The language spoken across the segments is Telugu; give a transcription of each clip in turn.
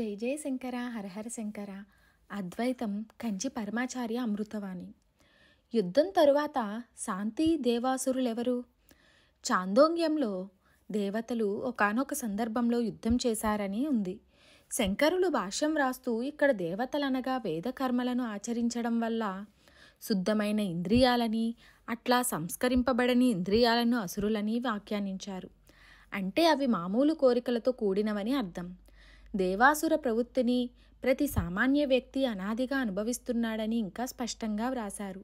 జై జయ శంకర హరహర శంకర అద్వైతం కంచి పరమాచార్య అమృతవాణి యుద్ధం తరువాత శాంతి దేవాసురులెవరు చాందోంగ్యంలో దేవతలు ఒకనొక సందర్భంలో యుద్ధం చేశారని ఉంది శంకరులు భాష్యం రాస్తూ ఇక్కడ దేవతలనగా వేదకర్మలను ఆచరించడం వల్ల శుద్ధమైన ఇంద్రియాలని అట్లా సంస్కరింపబడని ఇంద్రియాలను అసురులని వ్యాఖ్యానించారు అంటే అవి మామూలు కోరికలతో కూడినవని అర్థం దేవాసుర ప్రవృత్తిని ప్రతి సామాన్య వ్యక్తి అనాదిగా అనుభవిస్తున్నాడని ఇంకా స్పష్టంగా వ్రాశారు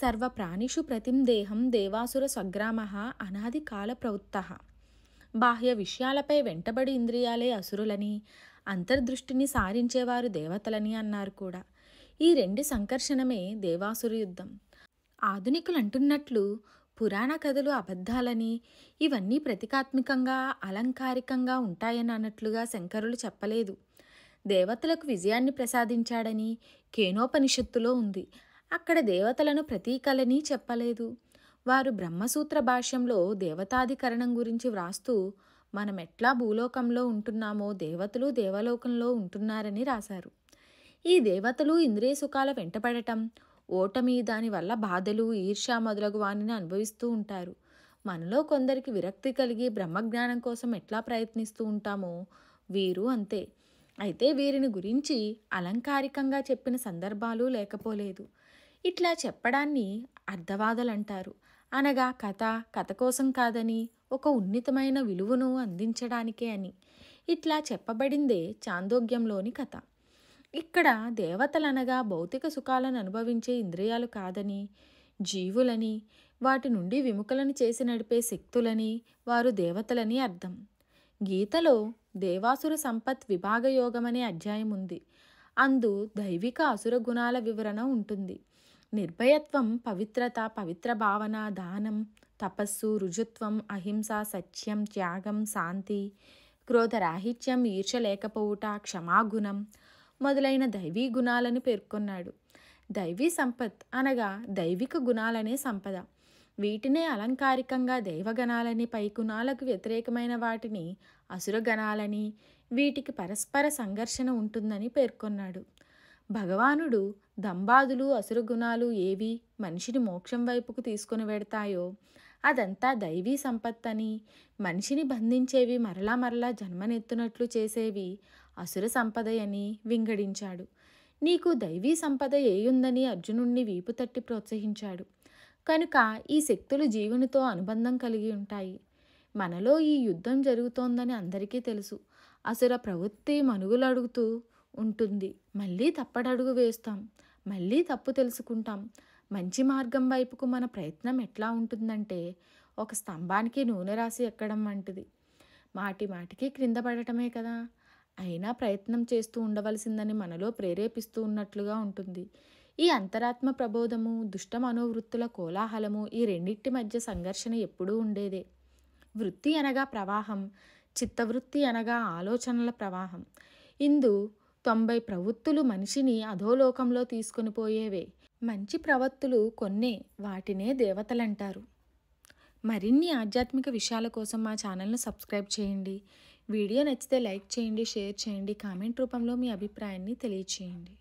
సర్వ ప్రాణిషు ప్రతిం దేహం దేవాసుర స్వగ్రామ అనాది కాల ప్రవృత్త బాహ్య విషయాలపై వెంటబడి ఇంద్రియాలే అసురులని అంతర్దృష్టిని సారించేవారు దేవతలని అన్నారు కూడా ఈ రెండు సంకర్షణమే దేవాసుర యుద్ధం ఆధునికులు అంటున్నట్లు పురాణ కథలు అబద్ధాలని ఇవన్నీ ప్రతీకాత్మికంగా అలంకారికంగా ఉంటాయని అన్నట్లుగా శంకరులు చెప్పలేదు దేవతలకు విజయాన్ని ప్రసాదించాడని కేనోపనిషత్తులో ఉంది అక్కడ దేవతలను ప్రతీకలని చెప్పలేదు వారు బ్రహ్మసూత్ర భాష్యంలో దేవతాధికరణం గురించి వ్రాస్తూ మనం ఎట్లా భూలోకంలో ఉంటున్నామో దేవతలు దేవలోకంలో ఉంటున్నారని రాశారు ఈ దేవతలు ఇంద్రియ సుఖాల వెంటపడటం ఓటమి దానివల్ల బాధలు ఈర్ష్య మొదలగు వానిని అనుభవిస్తూ ఉంటారు మనలో కొందరికి విరక్తి కలిగి బ్రహ్మజ్ఞానం కోసం ఎట్లా ప్రయత్నిస్తూ ఉంటామో వీరు అంతే అయితే వీరిని గురించి అలంకారికంగా చెప్పిన సందర్భాలు లేకపోలేదు ఇట్లా చెప్పడాన్ని అర్ధవాదలంటారు అనగా కథ కథ కోసం కాదని ఒక ఉన్నతమైన విలువను అందించడానికే అని ఇట్లా చెప్పబడిందే చాందోగ్యంలోని కథ ఇక్కడ దేవతలనగా భౌతిక సుఖాలను అనుభవించే ఇంద్రియాలు కాదని జీవులని వాటి నుండి విముఖలను చేసి నడిపే శక్తులని వారు దేవతలని అర్థం గీతలో దేవాసుర సంపత్ విభాగయోగం అనే అధ్యాయం ఉంది అందు దైవిక అసుర గుణాల వివరణ ఉంటుంది నిర్భయత్వం పవిత్రత పవిత్ర భావన దానం తపస్సు రుజుత్వం అహింస సత్యం త్యాగం శాంతి క్రోధరాహిత్యం ఈర్ష లేకపోవుట క్షమాగుణం మొదలైన దైవీ గుణాలని పేర్కొన్నాడు దైవీ సంపత్ అనగా దైవిక గుణాలనే సంపద వీటినే అలంకారికంగా దైవగణాలని పైగుణాలకు వ్యతిరేకమైన వాటిని అసురగణాలని వీటికి పరస్పర సంఘర్షణ ఉంటుందని పేర్కొన్నాడు భగవానుడు దంబాదులు అసురగుణాలు ఏవి మనిషిని మోక్షం వైపుకు తీసుకుని వెడతాయో అదంతా దైవీ సంపత్తని మనిషిని బంధించేవి మరలా మరలా జన్మనెత్తునట్లు చేసేవి అసుర సంపదయని వింగడించాడు నీకు దైవీ సంపద ఏయుందని అర్జునుణ్ణి వీపు తట్టి ప్రోత్సహించాడు కనుక ఈ శక్తులు జీవునితో అనుబంధం కలిగి ఉంటాయి మనలో ఈ యుద్ధం జరుగుతోందని అందరికీ తెలుసు అసుర ప్రవృత్తి మనుగులడుగుతూ ఉంటుంది మళ్ళీ తప్పడడుగు వేస్తాం మళ్ళీ తప్పు తెలుసుకుంటాం మంచి మార్గం వైపుకు మన ప్రయత్నం ఎట్లా ఉంటుందంటే ఒక స్తంభానికి నూనె రాసి ఎక్కడం వంటిది మాటి మాటికి క్రింద పడటమే కదా అయినా ప్రయత్నం చేస్తూ ఉండవలసిందని మనలో ప్రేరేపిస్తూ ఉన్నట్లుగా ఉంటుంది ఈ అంతరాత్మ ప్రబోధము దుష్ట మనోవృత్తుల కోలాహలము ఈ రెండింటి మధ్య సంఘర్షణ ఎప్పుడూ ఉండేదే వృత్తి అనగా ప్రవాహం చిత్తవృత్తి అనగా ఆలోచనల ప్రవాహం ఇందు తొంభై ప్రవృత్తులు మనిషిని అధోలోకంలో తీసుకుని పోయేవే మంచి ప్రవత్తులు కొన్నే వాటినే దేవతలంటారు మరిన్ని ఆధ్యాత్మిక విషయాల కోసం మా ఛానల్ను సబ్స్క్రైబ్ చేయండి వీడియో నచ్చితే లైక్ చేయండి షేర్ చేయండి కామెంట్ రూపంలో మీ అభిప్రాయాన్ని తెలియచేయండి